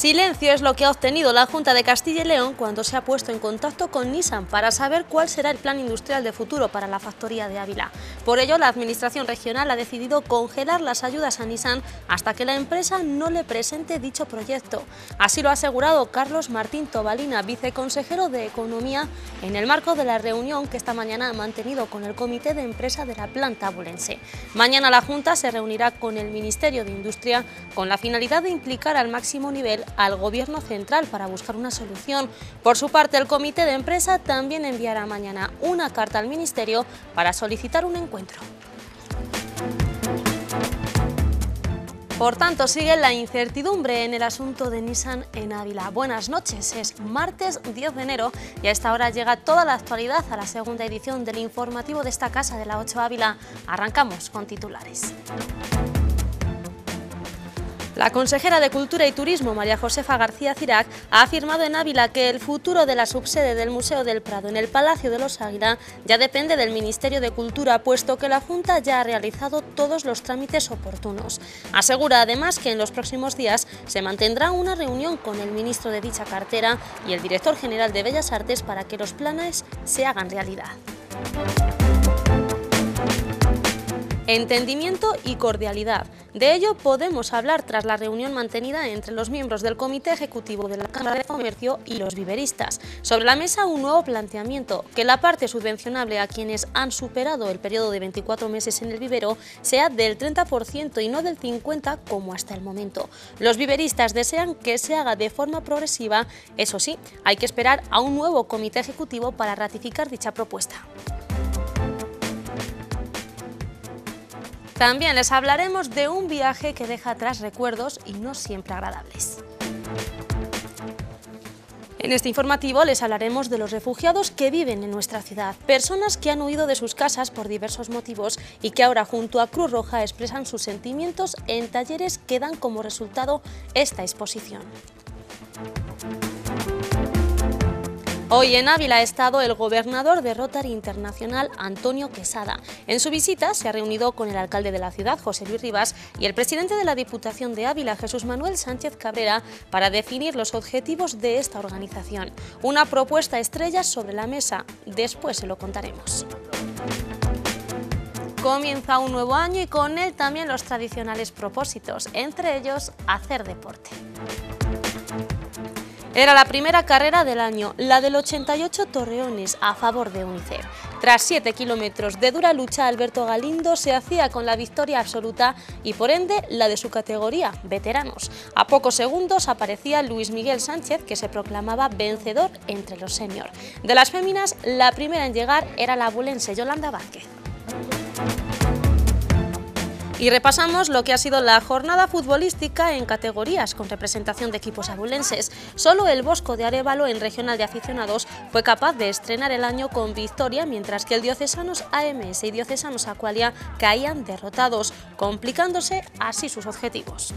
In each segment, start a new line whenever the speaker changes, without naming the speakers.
Silencio es lo que ha obtenido la Junta de Castilla y León cuando se ha puesto en contacto con Nissan para saber cuál será el plan industrial de futuro para la factoría de Ávila. Por ello, la Administración Regional ha decidido congelar las ayudas a Nissan hasta que la empresa no le presente dicho proyecto. Así lo ha asegurado Carlos Martín Tobalina, viceconsejero de Economía, en el marco de la reunión que esta mañana ha mantenido con el Comité de Empresa de la planta Bolense. Mañana la Junta se reunirá con el Ministerio de Industria con la finalidad de implicar al máximo nivel al Gobierno central para buscar una solución. Por su parte, el comité de empresa también enviará mañana una carta al Ministerio para solicitar un encuentro. Por tanto, sigue la incertidumbre en el asunto de Nissan en Ávila. Buenas noches, es martes 10 de enero y a esta hora llega toda la actualidad a la segunda edición del informativo de esta casa de la 8 Ávila. Arrancamos con titulares. La consejera de Cultura y Turismo, María Josefa García Cirac, ha afirmado en Ávila que el futuro de la subsede del Museo del Prado en el Palacio de los Águila ya depende del Ministerio de Cultura, puesto que la Junta ya ha realizado todos los trámites oportunos. Asegura además que en los próximos días se mantendrá una reunión con el ministro de dicha cartera y el director general de Bellas Artes para que los planes se hagan realidad entendimiento y cordialidad. De ello podemos hablar tras la reunión mantenida entre los miembros del Comité Ejecutivo de la Cámara de Comercio y los viveristas. Sobre la mesa un nuevo planteamiento, que la parte subvencionable a quienes han superado el periodo de 24 meses en el vivero sea del 30% y no del 50% como hasta el momento. Los viveristas desean que se haga de forma progresiva, eso sí, hay que esperar a un nuevo Comité Ejecutivo para ratificar dicha propuesta. También les hablaremos de un viaje que deja atrás recuerdos y no siempre agradables. En este informativo les hablaremos de los refugiados que viven en nuestra ciudad, personas que han huido de sus casas por diversos motivos y que ahora junto a Cruz Roja expresan sus sentimientos en talleres que dan como resultado esta exposición. Hoy en Ávila ha estado el gobernador de Rotary Internacional, Antonio Quesada. En su visita se ha reunido con el alcalde de la ciudad, José Luis Rivas, y el presidente de la Diputación de Ávila, Jesús Manuel Sánchez Cabrera, para definir los objetivos de esta organización. Una propuesta estrella sobre la mesa, después se lo contaremos. Comienza un nuevo año y con él también los tradicionales propósitos, entre ellos hacer deporte. Era la primera carrera del año, la del 88 Torreones, a favor de UNICEF. Tras 7 kilómetros de dura lucha, Alberto Galindo se hacía con la victoria absoluta y por ende la de su categoría, veteranos. A pocos segundos aparecía Luis Miguel Sánchez, que se proclamaba vencedor entre los senior. De las féminas, la primera en llegar era la abulense Yolanda Vázquez. Y repasamos lo que ha sido la jornada futbolística en categorías con representación de equipos abulenses. Solo el Bosco de Arevalo en Regional de Aficionados fue capaz de estrenar el año con victoria, mientras que el Diocesanos AMS y Diocesanos Acualia caían derrotados, complicándose así sus objetivos.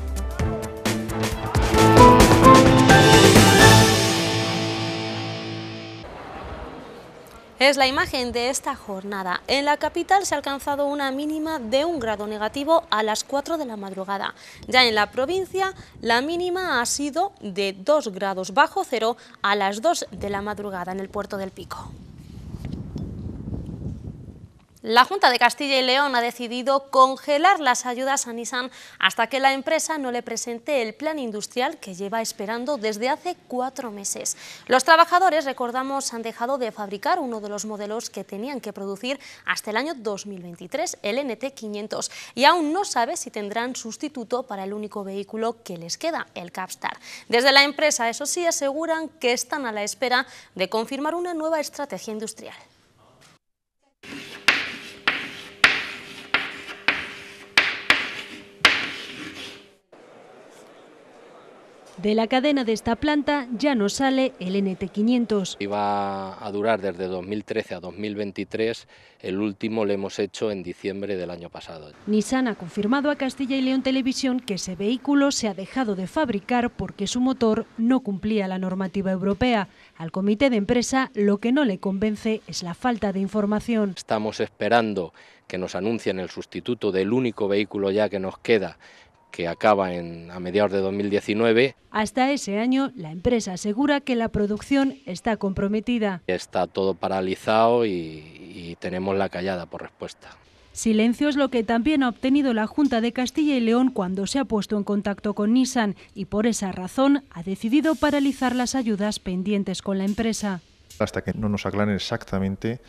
Es la imagen de esta jornada. En la capital se ha alcanzado una mínima de un grado negativo a las 4 de la madrugada. Ya en la provincia la mínima ha sido de 2 grados bajo cero a las 2 de la madrugada en el puerto del Pico. La Junta de Castilla y León ha decidido congelar las ayudas a Nissan hasta que la empresa no le presente el plan industrial que lleva esperando desde hace cuatro meses. Los trabajadores, recordamos, han dejado de fabricar uno de los modelos que tenían que producir hasta el año 2023, el NT500, y aún no sabe si tendrán sustituto para el único vehículo que les queda, el Capstar. Desde la empresa, eso sí, aseguran que están a la espera de confirmar una nueva estrategia industrial.
De la cadena de esta planta ya no sale el NT500.
Iba a durar desde 2013 a 2023, el último le hemos hecho en diciembre del año pasado.
Nissan ha confirmado a Castilla y León Televisión que ese vehículo se ha dejado de fabricar porque su motor no cumplía la normativa europea. Al comité de empresa lo que no le convence es la falta de información.
Estamos esperando que nos anuncien el sustituto del único vehículo ya que nos queda que acaba en, a mediados de 2019.
Hasta ese año, la empresa asegura que la producción está comprometida.
Está todo paralizado y, tenemos la callada por respuesta.
Silencio es lo que también ha obtenido la Junta de Castilla y León cuando se ha puesto en contacto con Nissan y por esa razón ha decidido paralizar las ayudas pendientes con la empresa.
Hasta que no nos aclaren exactamente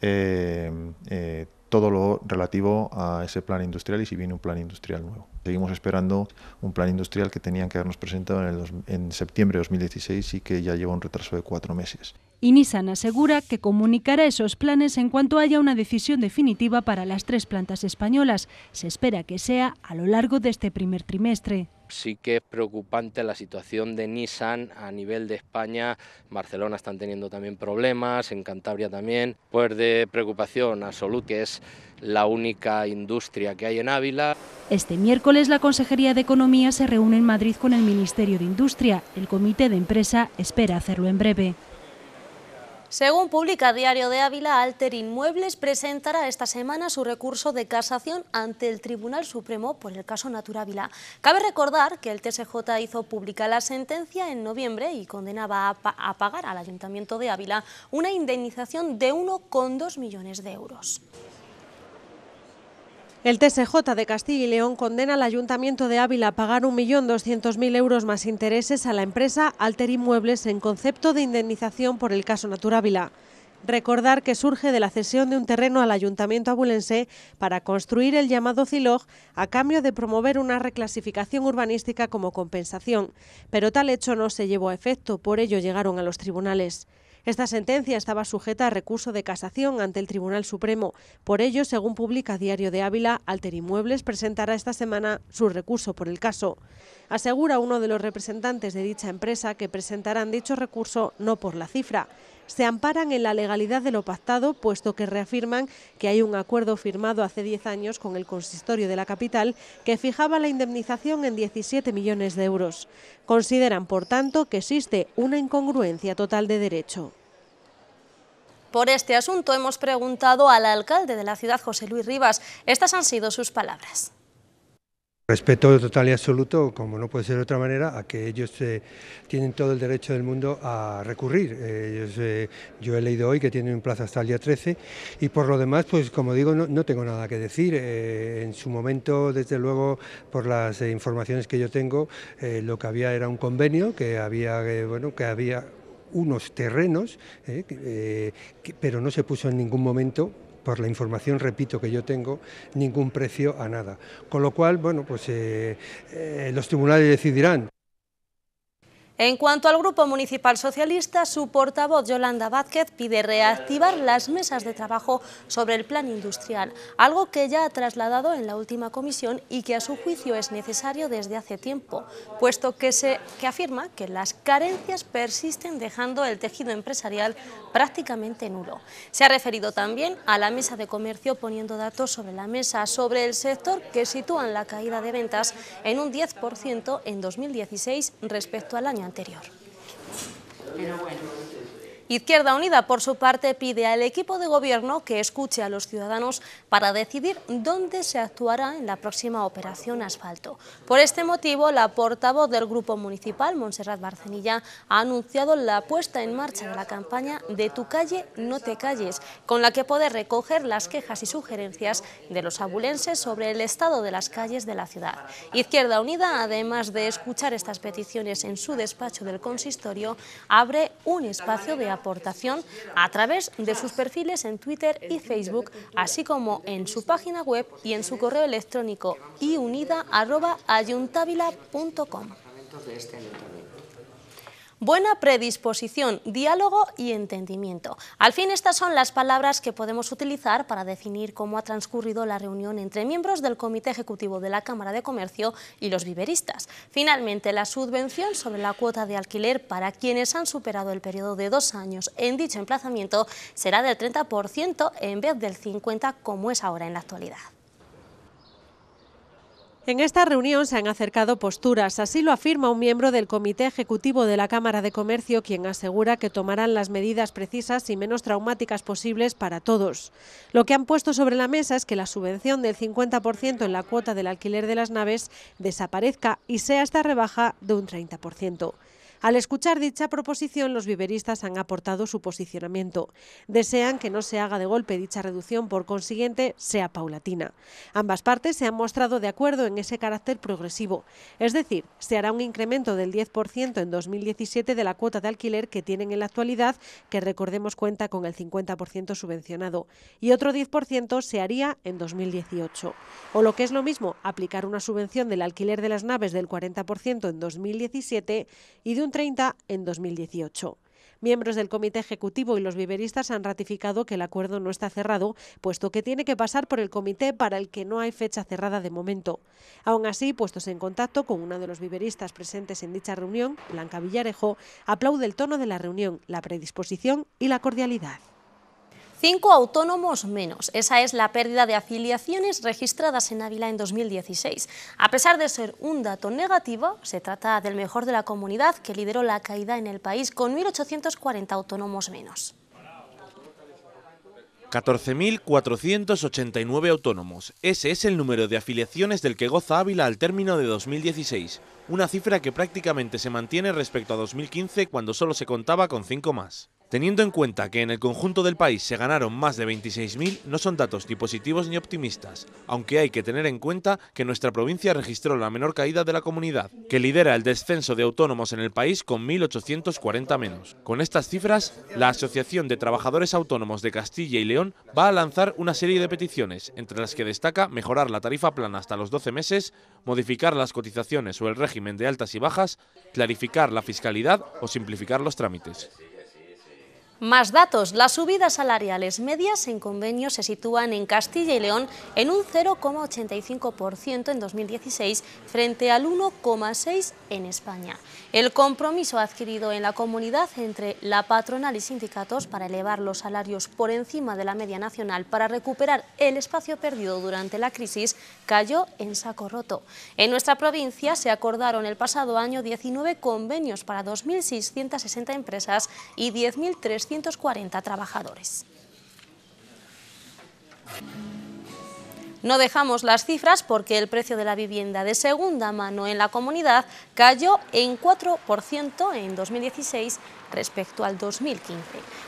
eh, eh, todo lo relativo a ese plan industrial y si viene un plan industrial nuevo. Seguimos esperando un plan industrial que tenían que habernos presentado en, en septiembre de 2016 y que ya lleva un retraso de cuatro
meses. Y Nissan asegura que comunicará esos planes en cuanto haya una decisión definitiva para las tres plantas españolas. Se espera que sea a lo largo de este primer trimestre
sí que es preocupante la situación de Nissan a nivel de España. Barcelona están teniendo también problemas, en Cantabria también. Pues de preocupación absoluta, que es la única industria que hay en Ávila.
Este miércoles la Consejería de Economía se reúne en Madrid con el Ministerio de Industria. El comité de empresa espera hacerlo en breve.
Según publica Diario de Ávila, Alter Inmuebles presentará esta semana su recurso de casación ante el Tribunal Supremo por el caso Ávila. Cabe recordar que el TSJ hizo pública la sentencia en noviembre y condenaba a, a pagar al Ayuntamiento de Ávila una indemnización de 1,2 millones de euros.
El TSJ de Castilla y León condena al Ayuntamiento de Ávila a pagar 1.200.000 euros más intereses a la empresa Alter Inmuebles en concepto de indemnización por el caso Naturávila. Recordar que surge de la cesión de un terreno al Ayuntamiento abulense para construir el llamado CILOG a cambio de promover una reclasificación urbanística como compensación, pero tal hecho no se llevó a efecto, por ello llegaron a los tribunales. Esta sentencia estaba sujeta a recurso de casación ante el Tribunal Supremo. Por ello, según publica Diario de Ávila, Alter Inmuebles presentará esta semana su recurso por el caso asegura uno de los representantes de dicha empresa que presentarán dicho recurso no por la cifra. Se amparan en la legalidad de lo pactado, puesto que reafirman que hay un acuerdo firmado hace 10 años con el consistorio de la capital que fijaba la indemnización en 17 millones de euros. Consideran, por tanto, que existe una incongruencia total de derecho.
Por este asunto hemos preguntado al alcalde de la ciudad, José Luis Rivas. Estas han sido sus palabras.
Respeto total y absoluto, como no puede ser de otra manera, a que ellos eh, tienen todo el derecho del mundo a recurrir. Eh, ellos, eh, yo he leído hoy que tienen un plazo hasta el día 13 y por lo demás, pues como digo, no, tengo nada que decir. en su momento, desde luego, por las informaciones que yo tengo, lo que había era un convenio que había, bueno, que había unos terrenos, pero no se puso en ningún momento por la información, repito, que yo tengo, ningún precio a nada. Con lo cual, bueno, pues eh, eh, los tribunales decidirán.
En cuanto al Grupo Municipal Socialista, su portavoz Yolanda Vázquez pide reactivar las mesas de trabajo sobre el plan industrial, algo que ya ha trasladado en la última comisión y que a su juicio es necesario desde hace tiempo, puesto que, se, que afirma que las carencias persisten dejando el tejido empresarial prácticamente nulo. Se ha referido también a la mesa de comercio poniendo datos sobre la mesa sobre el sector que sitúan la caída de ventas en un 10% en 2016 respecto al año anterior. Pero bueno. Izquierda Unida, por su parte, pide al equipo de gobierno que escuche a los ciudadanos para decidir dónde se actuará en la próxima operación asfalto. Por este motivo, la portavoz del Grupo Municipal, Montserrat Barcenilla, ha anunciado la puesta en marcha de la campaña De tu calle, no te calles, con la que puede recoger las quejas y sugerencias de los abulenses sobre el estado de las calles de la ciudad. Izquierda Unida, además de escuchar estas peticiones en su despacho del consistorio, abre un espacio de apoyo aportación a través de sus perfiles en Twitter y Facebook, así como en su página web y en su correo electrónico iunida.ayuntavila.com buena predisposición, diálogo y entendimiento. Al fin, estas son las palabras que podemos utilizar para definir cómo ha transcurrido la reunión entre miembros del Comité Ejecutivo de la Cámara de Comercio y los viveristas. Finalmente, la subvención sobre la cuota de alquiler para quienes han superado el periodo de dos años en dicho emplazamiento será del 30% en vez del 50% como es ahora
en la actualidad. En esta reunión se han acercado posturas, así lo afirma un miembro del Comité Ejecutivo de la Cámara de Comercio, quien asegura que tomarán las medidas precisas y menos traumáticas posibles para todos. Lo que han puesto sobre la mesa es que la subvención del 50% en la cuota del alquiler de las naves desaparezca y sea esta rebaja de un 30%. Al escuchar dicha proposición, los viveristas han aportado su posicionamiento. Desean que no se haga de golpe dicha reducción, por consiguiente, sea paulatina. Ambas partes se han mostrado de acuerdo en ese carácter progresivo, es decir, se hará un incremento del 10% en 2017 de la cuota de alquiler que tienen en la actualidad, que recordemos cuenta con el 50% subvencionado, y otro 10% se haría en 2018. O lo que es lo mismo, aplicar una subvención del alquiler de las naves del 40% en 2017 y de un 30 en 2018. Miembros del Comité Ejecutivo y los viveristas han ratificado que el acuerdo no está cerrado, puesto que tiene que pasar por el comité para el que no hay fecha cerrada de momento. Aún así, puestos en contacto con uno de los viveristas presentes en dicha reunión, Blanca Villarejo, aplaude el tono de la reunión, la predisposición y la cordialidad. Cinco autónomos menos. Esa es la pérdida de
afiliaciones registradas en Ávila en 2016. A pesar de ser un dato negativo, se trata del mejor de la comunidad que lideró la caída en el país con 1.840 autónomos menos.
14.489 autónomos. Ese es el número de afiliaciones del que goza Ávila al término de 2016, una cifra que prácticamente se mantiene respecto a 2015 cuando solo se contaba con cinco más. Teniendo en cuenta que en el conjunto del país se ganaron más de 26.000, no son datos ni positivos ni optimistas, aunque hay que tener en cuenta que nuestra provincia registró la menor caída de la comunidad, que lidera el descenso de autónomos en el país con 1.840 menos. Con estas cifras, la Asociación de Trabajadores Autónomos de Castilla y León va a lanzar una serie de peticiones, entre las que destaca mejorar la tarifa plana hasta los 12 meses, modificar las cotizaciones o el régimen de altas y bajas, clarificar la fiscalidad o simplificar los trámites.
Más datos. Las subidas salariales medias en convenio se sitúan en Castilla y León en un 0,85% en 2016 frente al 1,6% en España. El compromiso adquirido en la comunidad entre la patronal y sindicatos para elevar los salarios por encima de la media nacional para recuperar el espacio perdido durante la crisis cayó en saco roto. En nuestra provincia se acordaron el pasado año 19 convenios para 2.660 empresas y 10.300 240 trabajadores. No dejamos las cifras porque el precio de la vivienda de segunda mano en la comunidad cayó en 4% en 2016 respecto al 2015.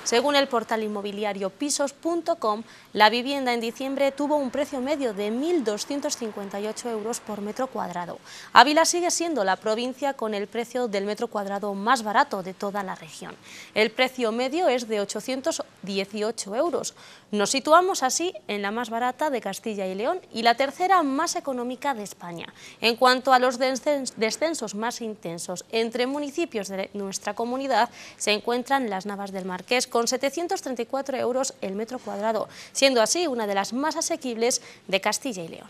Según el portal inmobiliario pisos.com, la vivienda en diciembre tuvo un precio medio de 1.258 euros por metro cuadrado. Ávila sigue siendo la provincia con el precio del metro cuadrado más barato de toda la región. El precio medio es de 818 euros. Nos situamos así en la más barata de Castilla y León y la tercera más económica de España. En cuanto a los descensos más intensos entre municipios de nuestra comunidad, se encuentran las Navas del Marqués, con 734 euros el metro cuadrado, siendo así una de las más asequibles de Castilla y León.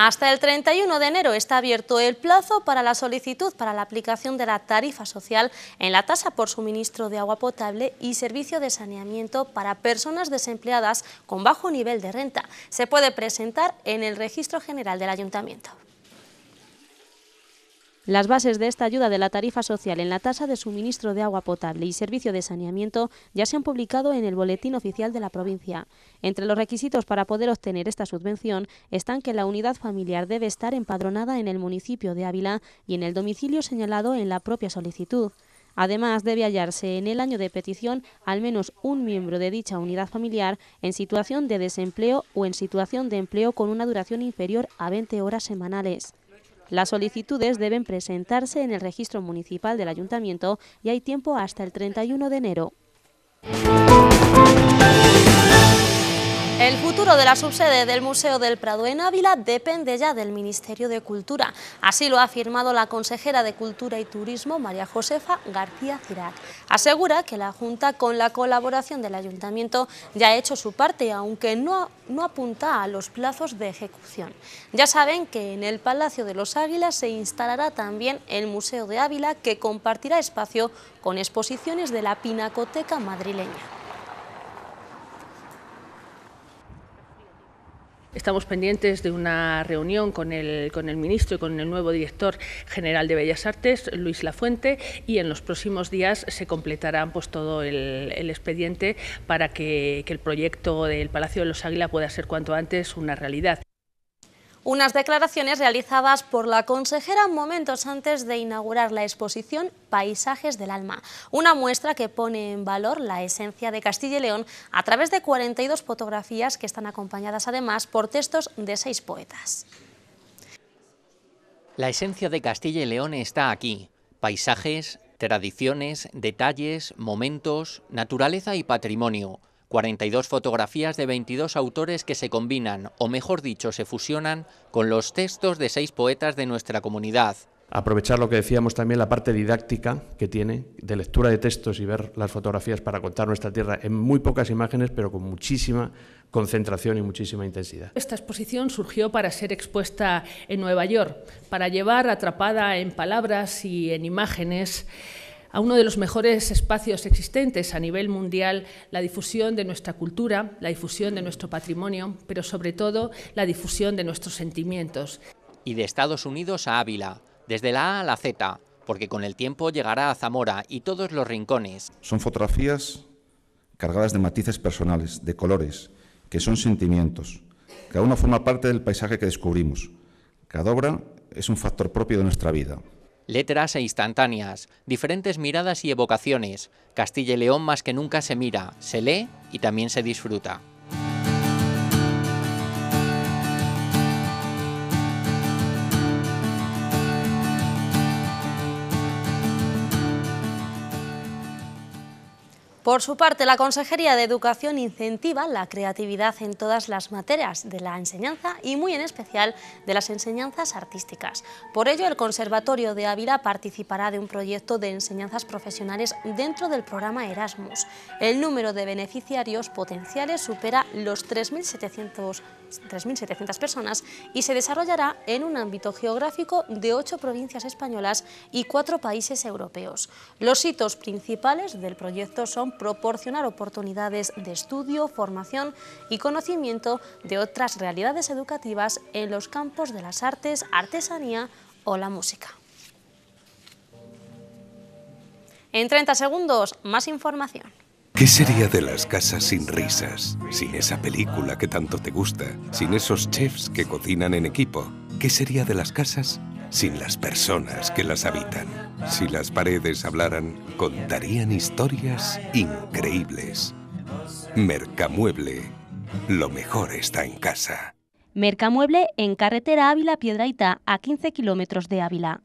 Hasta el 31 de enero está abierto el plazo para la solicitud para la aplicación de la tarifa social en la tasa por suministro de agua potable y servicio de saneamiento para personas desempleadas con bajo nivel de renta. Se puede presentar en el Registro General del Ayuntamiento. Las bases de esta ayuda de la tarifa social en la tasa de suministro de agua potable y servicio de saneamiento ya se han publicado en el Boletín Oficial de la provincia. Entre los requisitos para poder obtener esta subvención están que la unidad familiar debe estar empadronada en el municipio de Ávila y en el domicilio señalado en la propia solicitud. Además, debe hallarse en el año de petición al menos un miembro de dicha unidad familiar en situación de desempleo o en situación de empleo con una duración inferior a 20 horas semanales. Las solicitudes deben presentarse en el registro municipal del ayuntamiento y hay tiempo hasta el 31 de enero. El futuro de la subsede del Museo del Prado en Ávila depende ya del Ministerio de Cultura. Así lo ha afirmado la consejera de Cultura y Turismo, María Josefa García Cirac. Asegura que la Junta, con la colaboración del Ayuntamiento, ya ha hecho su parte, aunque no, no apunta a los plazos de ejecución. Ya saben que en el Palacio de los Águilas se instalará también el Museo de Ávila, que compartirá espacio con exposiciones de la Pinacoteca madrileña.
Estamos pendientes de una reunión con el, con el ministro y con el nuevo director general de Bellas Artes, Luis Lafuente, y en los próximos días se completará pues, todo el, expediente para que, que el proyecto del Palacio de los Águilas pueda ser cuanto antes una realidad. Unas declaraciones
realizadas por la consejera momentos antes de inaugurar la exposición Paisajes del Alma, una muestra que pone en valor la esencia de Castilla y León a través de 42 fotografías que están acompañadas además por textos de seis poetas.
La esencia de Castilla y León está aquí, paisajes, tradiciones, detalles, momentos, naturaleza y patrimonio 42 fotografías de 22 autores que se combinan, o mejor dicho, se fusionan con los textos de seis poetas de nuestra comunidad.
Aprovechar lo que decíamos también, la parte didáctica que tiene de lectura de textos y ver las fotografías para contar nuestra tierra en muy pocas imágenes, pero con muchísima concentración y muchísima intensidad.
Esta exposición surgió para ser expuesta en Nueva York, para llevar atrapada en palabras y en imágenes a uno de los mejores espacios existentes a nivel mundial, la difusión de nuestra cultura, la difusión de nuestro patrimonio, pero sobre todo la difusión de nuestros sentimientos.
Y de Estados Unidos a Ávila, desde la A a la Z, porque con el tiempo llegará a Zamora y todos los rincones.
Son fotografías cargadas de matices personales, de colores, que son sentimientos. Cada uno forma parte del paisaje que descubrimos. Cada obra es un factor propio de nuestra vida
letras e instantáneas, diferentes miradas y evocaciones. Castilla y León más que nunca se mira, se lee y también se disfruta.
Por su parte, la Consejería de Educación incentiva la creatividad en todas las materias de la enseñanza y muy en especial de las enseñanzas artísticas. Por ello, el Conservatorio de Ávila participará de un proyecto de enseñanzas profesionales dentro del programa Erasmus. El número de beneficiarios potenciales supera los 3.700 personas y se desarrollará en un ámbito geográfico de ocho provincias españolas y cuatro países europeos. Los hitos principales del proyecto son proporcionar oportunidades de estudio, formación y conocimiento de otras realidades educativas en los campos de las artes, artesanía o la música. En 30 segundos, más información.
¿Qué sería de las casas sin risas? Sin esa película que tanto te gusta, sin esos chefs que cocinan en equipo. ¿Qué sería de las casas sin las personas que las habitan. Si las paredes hablaran, contarían historias increíbles. Mercamueble, lo mejor está en casa.
Mercamueble en carretera Ávila-Piedraita, a 15 kilómetros de Ávila.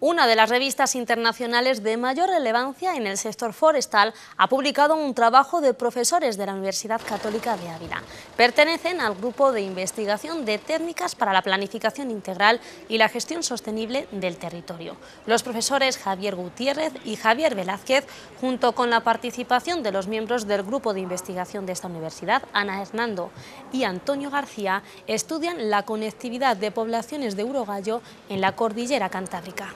Una de las revistas internacionales de mayor relevancia en el sector forestal ha publicado un trabajo de profesores de la Universidad Católica de Ávila. Pertenecen al grupo de investigación de técnicas para la planificación integral y la gestión sostenible del territorio. Los profesores Javier Gutiérrez y Javier Velázquez, junto con la participación de los miembros del grupo de investigación de esta universidad, Ana Hernando y Antonio García, estudian la conectividad de poblaciones de Urogallo en la cordillera cantábrica.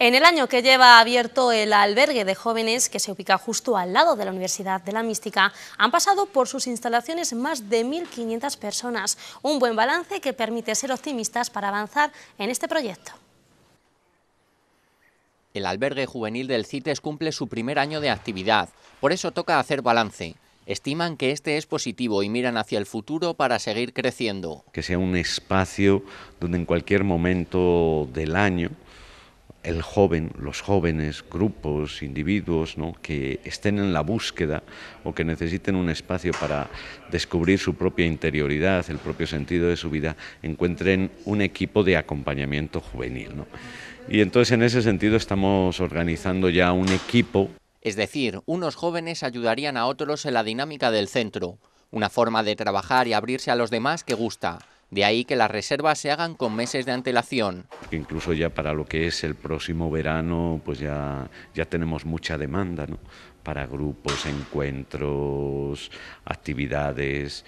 En el año que lleva abierto el albergue de jóvenes, que se ubica justo al lado de la Universidad de la Mística, han pasado por sus instalaciones más de 1.500 personas, un buen balance que permite ser optimistas para avanzar en este proyecto.
El albergue juvenil del CITES cumple su primer año de actividad, por eso toca hacer balance estiman que este es positivo y miran hacia el futuro para seguir creciendo.
Que sea un espacio donde en cualquier momento del año el joven, los jóvenes, grupos, individuos que estén en la búsqueda o que necesiten un espacio para descubrir su propia interioridad, el propio sentido de su vida, encuentren un equipo de acompañamiento juvenil. Y entonces en ese sentido estamos organizando ya un equipo
es decir, unos jóvenes ayudarían a otros en la dinámica del centro, una forma de trabajar y abrirse a los demás que gusta. De ahí que las reservas se hagan con meses de antelación.
incluso ya para lo que es el próximo verano, pues ya, ya tenemos mucha demanda, ¿no? Para grupos, encuentros,
actividades.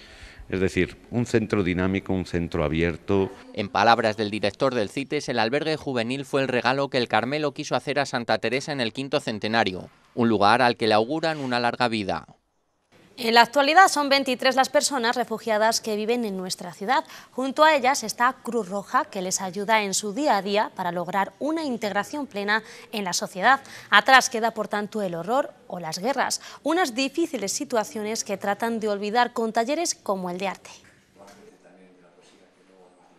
Es decir, un centro dinámico, un centro abierto. En palabras del director del CITES, el albergue juvenil fue el regalo que el Carmelo quiso hacer a Santa Teresa en el quinto centenario, un lugar al que le auguran una larga vida.
En la actualidad son 23 las personas refugiadas que viven en nuestra ciudad. Junto a ellas está Cruz Roja, que les ayuda en su día a día para lograr una integración plena en la sociedad. Atrás queda, por tanto, el horror o las guerras, unas difíciles situaciones que tratan de olvidar con talleres como el de arte.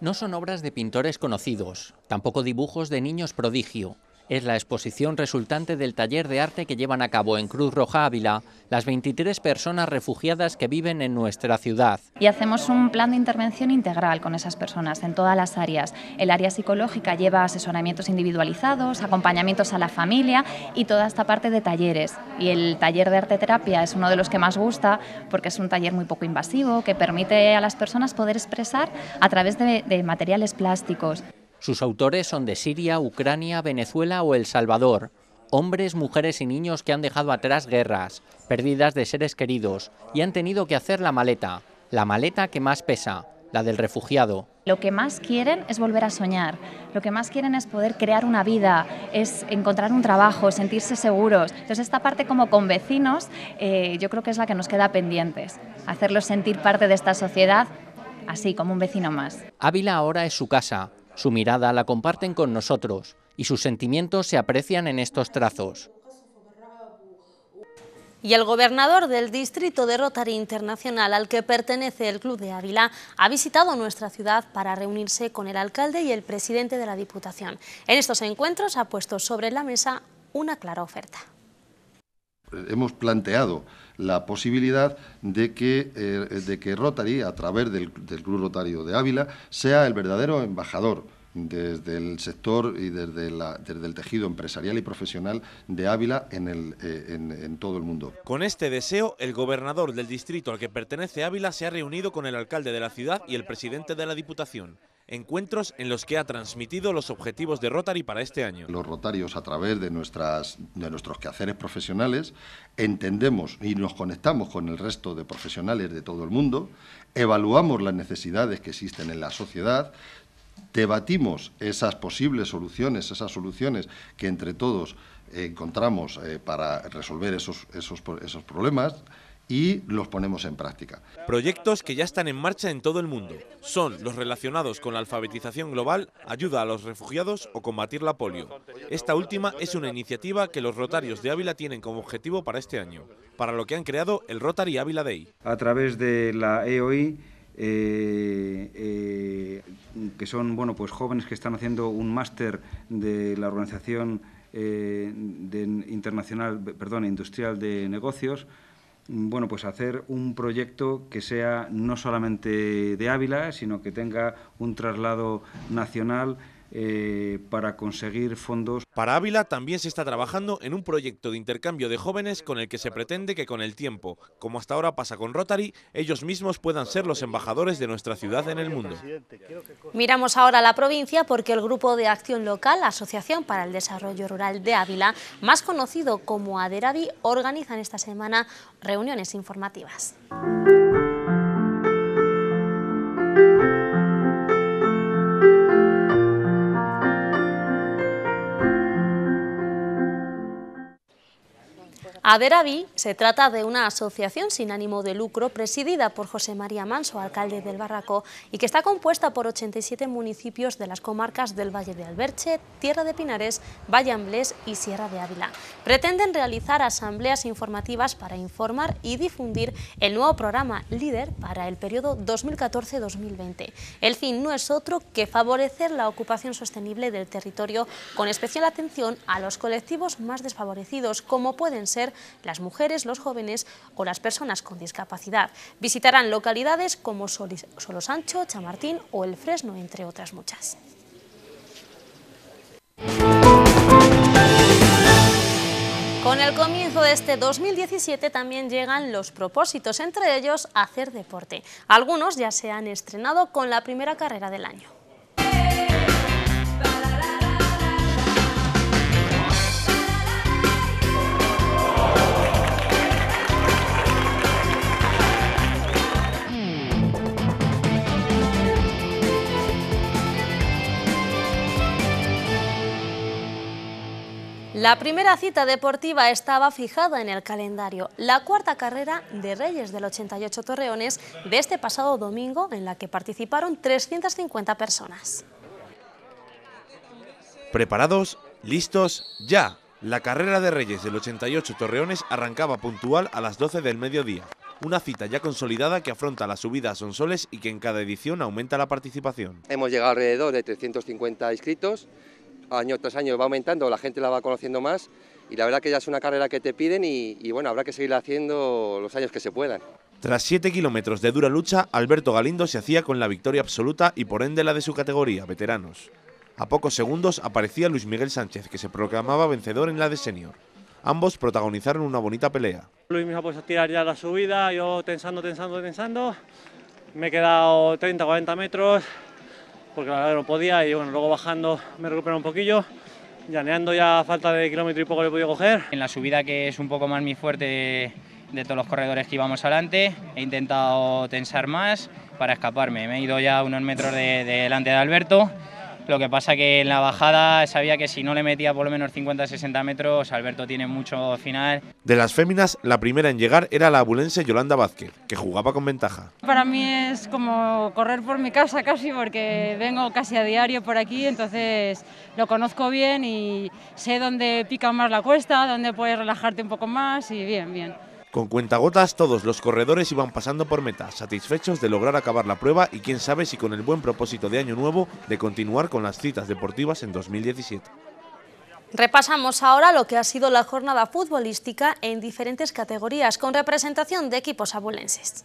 No son obras de pintores conocidos, tampoco dibujos de niños prodigio, es la exposición resultante del taller de arte que llevan a cabo en Cruz Roja Ávila las 23 personas refugiadas que viven en nuestra ciudad.
Y hacemos un plan de intervención integral con esas personas en todas las áreas. El área psicológica lleva asesoramientos individualizados, acompañamientos a la familia y toda esta parte de talleres. Y el taller de arte terapia es uno de los que más gusta porque es un taller muy poco invasivo que permite a las personas poder expresar a través de, de
materiales plásticos. Sus autores son de Siria, Ucrania, Venezuela o El Salvador. Hombres, mujeres y niños que han dejado atrás guerras, pérdidas de seres queridos y han tenido que hacer la maleta, la maleta que más pesa, la del refugiado.
Lo que más quieren es volver a soñar, lo que más quieren es poder crear una vida, es encontrar un trabajo, sentirse seguros. Entonces esta parte como con vecinos eh, yo creo que es la que nos queda pendientes, hacerlos sentir parte de esta sociedad así como un vecino más.
Ávila ahora es su casa, su mirada la comparten con nosotros y sus sentimientos se aprecian en estos trazos.
Y el gobernador del distrito de Rotary Internacional al que pertenece el Club de Ávila ha visitado nuestra ciudad para reunirse con el alcalde y el presidente de la Diputación. En estos encuentros ha puesto sobre la mesa una clara oferta.
Hemos planteado la posibilidad de que, eh, de que Rotary, a través del, Club Rotario de Ávila, sea el verdadero embajador desde el sector y desde, el tejido empresarial y profesional de Ávila eh, en, en, todo el mundo.
Con este deseo, el gobernador del distrito al que pertenece Ávila se ha reunido con el alcalde de la ciudad y el presidente de la Diputación encuentros en los que ha transmitido los objetivos de Rotary para este año.
Los Rotarios, a través de, nuestras, de nuestros quehaceres profesionales, entendemos y nos conectamos con el resto de profesionales de todo el mundo, evaluamos las necesidades que existen en la sociedad, debatimos esas posibles soluciones, esas soluciones que entre todos eh, encontramos eh, para resolver esos, esos problemas, y los ponemos en práctica.
Proyectos que ya están en marcha en todo el mundo. Son los relacionados con la alfabetización global, ayuda a los refugiados o combatir la polio. Esta última es una iniciativa que los Rotarios de Ávila tienen como objetivo para este año, para lo que han creado el Rotary Ávila Day.
A través de la EOI eh, eh, que son bueno pues jóvenes que están haciendo un máster de la organización eh, internacional industrial de negocios bueno, pues hacer un proyecto que sea no solamente de Ávila, sino que tenga un traslado nacional eh, para conseguir fondos. Para
Ávila también se está trabajando en un proyecto de intercambio de jóvenes con el que se pretende que con el tiempo, como hasta ahora pasa con Rotary, ellos mismos puedan ser los embajadores de nuestra ciudad en el mundo.
Miramos ahora la provincia porque el Grupo de Acción Local, Asociación para el Desarrollo Rural de Ávila, más conocido como ADERAVI, organizan esta semana reuniones informativas. Aderavi se trata de una asociación sin ánimo de lucro presidida por José María Manso, alcalde del Barraco, y que está compuesta por 87 municipios de las comarcas del Valle de Alberche, Tierra de Pinares, Valle Amblés y Sierra de Ávila. Pretenden realizar asambleas informativas para informar y difundir el nuevo programa Líder para el periodo 2014-2020. El fin no es otro que favorecer la ocupación sostenible del territorio con especial atención a los colectivos más desfavorecidos, como pueden ser las mujeres, los jóvenes o las personas con discapacidad. Visitarán localidades como Solosancho, Chamartín o El Fresno, entre otras muchas. Con el comienzo de este 2017 también llegan los propósitos, entre ellos hacer deporte. Algunos ya se han estrenado con la primera carrera del año. La primera cita deportiva estaba fijada en el calendario, la cuarta carrera de Reyes del 88 Torreones de este pasado domingo en la que participaron 350 personas.
¿Preparados? ¿Listos? ¡Ya! La carrera de Reyes del 88 Torreones arrancaba puntual a las 12 del mediodía. Una cita ya consolidada que afronta la subida a Sonsoles y que en cada edición aumenta la participación.
Hemos llegado alrededor de 350 inscritos año tras año va aumentando, la gente la va conociendo más y la verdad que ya es una carrera que te piden y, bueno, habrá que seguirla haciendo los años que se puedan.
Tras siete kilómetros de dura lucha, Alberto Galindo se hacía con la victoria absoluta y por ende la de su categoría, veteranos. A pocos segundos aparecía Luis Miguel Sánchez, que se proclamaba vencedor en la de senior. Ambos protagonizaron una bonita pelea. Luis me ha puesto a tirar ya la subida, yo tensando, tensando, tensando. Me he quedado 30, 40 metros, porque la
verdad no podía y bueno, luego bajando me recuperé un poquillo. Llaneando ya a falta de kilómetro y poco le he podido coger. En la subida que es un poco más mi fuerte de, todos los corredores que íbamos adelante, he intentado tensar más para escaparme. Me he ido ya unos metros de delante de Alberto lo que pasa que en la bajada sabía que si no le metía por lo menos 50-60 metros, Alberto tiene mucho final.
De las féminas, la primera en llegar era la abulense Yolanda Vázquez, que jugaba con ventaja.
Para mí es como correr por mi casa casi, porque vengo casi a diario por aquí, entonces lo conozco bien y sé dónde pica más la
cuesta, dónde puedes relajarte un poco más y bien, bien.
Con cuentagotas todos los corredores iban pasando por meta, satisfechos de lograr acabar la prueba y quién sabe si con el buen propósito de año nuevo de continuar con las citas deportivas en 2017.
Repasamos ahora lo que ha sido la jornada futbolística en diferentes categorías con representación de equipos abulenses.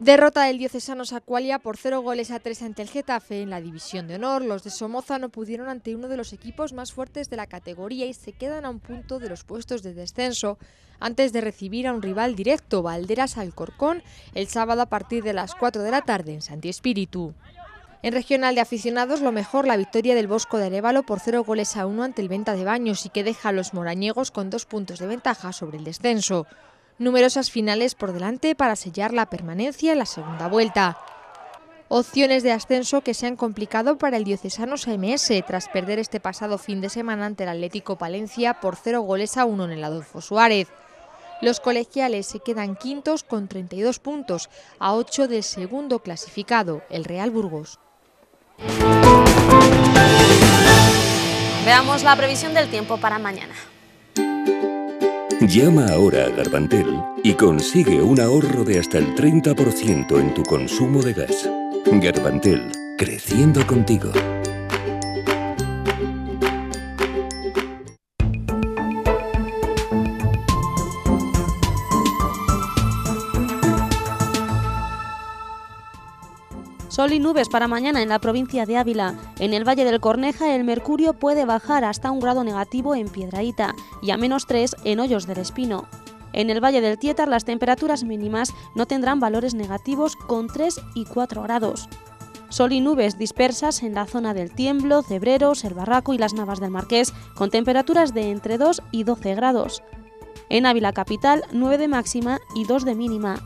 Derrota del diocesano Sacualia por 0 goles a 3 ante el Getafe en la división de honor. Los de Somoza no pudieron ante uno de los equipos más fuertes de la categoría y se quedan a un punto de los puestos de descenso antes de recibir a un rival directo, Valderas Alcorcón, el sábado a partir de las 4 de la tarde en Santi Espíritu. En regional de aficionados, lo mejor la victoria del Bosco de Arevalo por 0 goles a uno ante el Venta de Baños y que deja a los morañegos con dos puntos de ventaja sobre el descenso numerosas finales por delante para sellar la permanencia en la segunda vuelta. Opciones de ascenso que se han complicado para el diocesano CMS tras perder este pasado fin de semana ante el Atlético Palencia por 0 goles a uno en el Adolfo Suárez. Los colegiales se quedan quintos con 32 puntos, a 8 del segundo clasificado, el Real Burgos.
Veamos la previsión del tiempo para mañana.
Llama ahora a Garbantel y consigue un ahorro de hasta el 30% en tu consumo de gas. Garbantel, creciendo contigo.
Sol y nubes para mañana en la provincia de Ávila. En el Valle del Corneja el mercurio puede bajar hasta un grado negativo en Piedraíta y a menos 3 en Hoyos del Espino. En el Valle del Tietar las temperaturas mínimas no tendrán valores negativos con 3 y 4 grados. Sol y nubes dispersas en la zona del Tiemblo, Cebreros, El Barraco y las Navas del Marqués, con temperaturas de entre 2 y 12 grados. En Ávila Capital, 9 de máxima y 2 de mínima.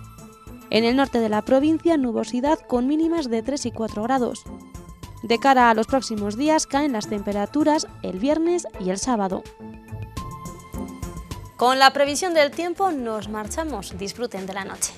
En el norte de la provincia, nubosidad con mínimas de 3 y 4 grados. De cara a los próximos días caen las temperaturas el viernes y el sábado. Con la previsión del tiempo nos marchamos. Disfruten de la noche.